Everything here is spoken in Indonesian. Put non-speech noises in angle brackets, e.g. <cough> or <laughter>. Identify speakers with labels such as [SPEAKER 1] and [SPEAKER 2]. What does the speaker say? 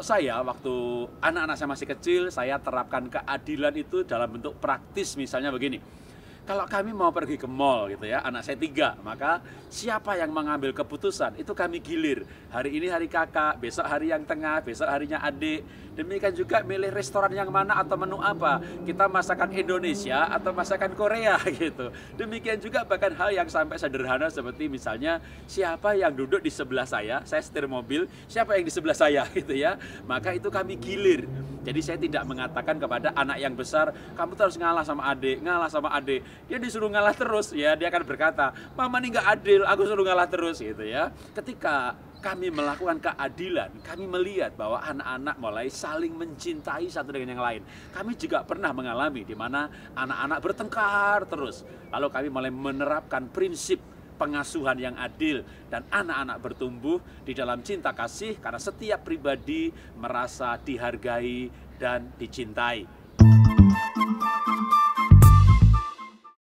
[SPEAKER 1] Kalau saya waktu anak-anak saya masih kecil, saya terapkan keadilan itu dalam bentuk praktis misalnya begini kalau kami mau pergi ke mall gitu ya, anak saya tiga, maka siapa yang mengambil keputusan itu kami gilir. Hari ini hari kakak, besok hari yang tengah, besok harinya adik. Demikian juga milih restoran yang mana atau menu apa. Kita masakan Indonesia atau masakan Korea <laughs> gitu. Demikian juga bahkan hal yang sampai sederhana seperti misalnya siapa yang duduk di sebelah saya, saya setir mobil, siapa yang di sebelah saya <laughs> gitu ya. Maka itu kami gilir. Jadi saya tidak mengatakan kepada anak yang besar, kamu terus ngalah sama adik, ngalah sama adik. Dia disuruh ngalah terus ya, dia akan berkata, mama ini nggak adil, aku suruh ngalah terus gitu ya. Ketika kami melakukan keadilan, kami melihat bahwa anak-anak mulai saling mencintai satu dengan yang lain. Kami juga pernah mengalami di mana anak-anak bertengkar terus. Lalu kami mulai menerapkan prinsip pengasuhan yang adil, dan anak-anak bertumbuh di dalam cinta kasih karena setiap pribadi merasa dihargai dan dicintai.